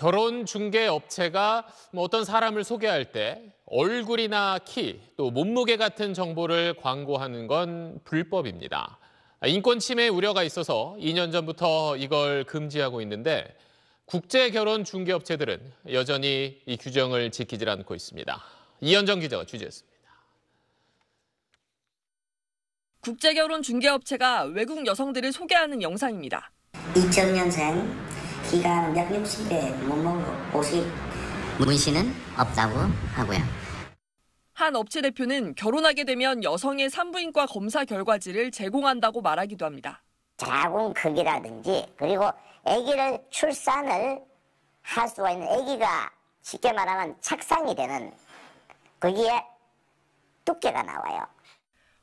결혼 중개 업체가 뭐 어떤 사람을 소개할 때 얼굴이나 키, 또 몸무게 같은 정보를 광고하는 건 불법입니다. 인권 침해 우려가 있어서 2년 전부터 이걸 금지하고 있는데 국제 결혼 중개 업체들은 여전히 이 규정을 지키질 않고 있습니다. 이현정 기자가 취재했습니다. 국제 결혼 중개 업체가 외국 여성들을 소개하는 영상입니다. 2000년생 기간 약 60에 못 먹고 50 문신은 없다고 하고요. 한 업체 대표는 결혼하게 되면 여성의 산부인과 검사 결과지를 제공한다고 말하기도 합니다. 자궁 크기라든지 그리고 아기를 출산을 할 수가 있는 아기가 쉽게 말하면 착상이 되는 거기에 두께가 나와요.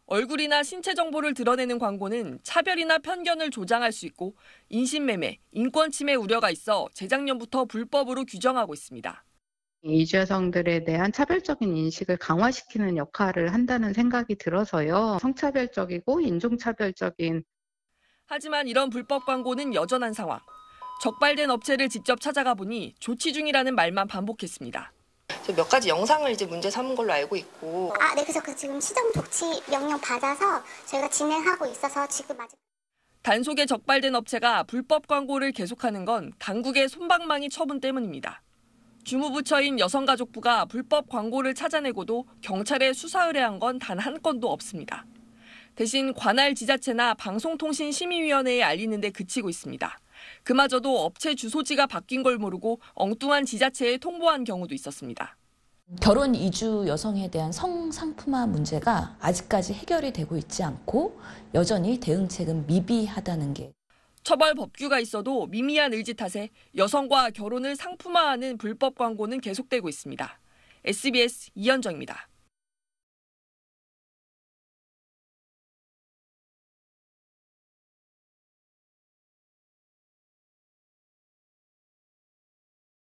얼굴이나 신체 정보를 드러내는 광고는 차별이나 편견을 조장할 수 있고 인신매매, 인권침해 우려가 있어 재작년부터 불법으로 규정하고 있습니다. 이주 여성들에 대한 차별적인 인식을 강화시키는 역할을 한다는 생각이 들어서요. 성차별적이고 인종차별적인. 하지만 이런 불법 광고는 여전한 상황. 적발된 업체를 직접 찾아가 보니 조치 중이라는 말만 반복했습니다. 몇 가지 영상을 이제 문제 삼은 걸로 알고 있고. 아, 네, 그래서 그 지금 시정 조치 명령 받아서 저희가 진행하고 있어서 지금 아직. 단속에 적발된 업체가 불법 광고를 계속하는 건 당국의 손방망이 처분 때문입니다. 주무부처인 여성가족부가 불법 광고를 찾아내고도 경찰에 수사 의뢰한 건 단 한 건도 없습니다. 대신 관할 지자체나 방송통신심의위원회에 알리는 데 그치고 있습니다. 그마저도 업체 주소지가 바뀐 걸 모르고 엉뚱한 지자체에 통보한 경우도 있었습니다. 결혼 이주 여성에 대한 성상품화 문제가 아직까지 해결이 되고 있지 않고 여전히 대응책은 미비하다는 게 처벌 법규가 있어도 미미한 의지 탓에 여성과 결혼을 상품화하는 불법 광고는 계속되고 있습니다. SBS 이현정입니다.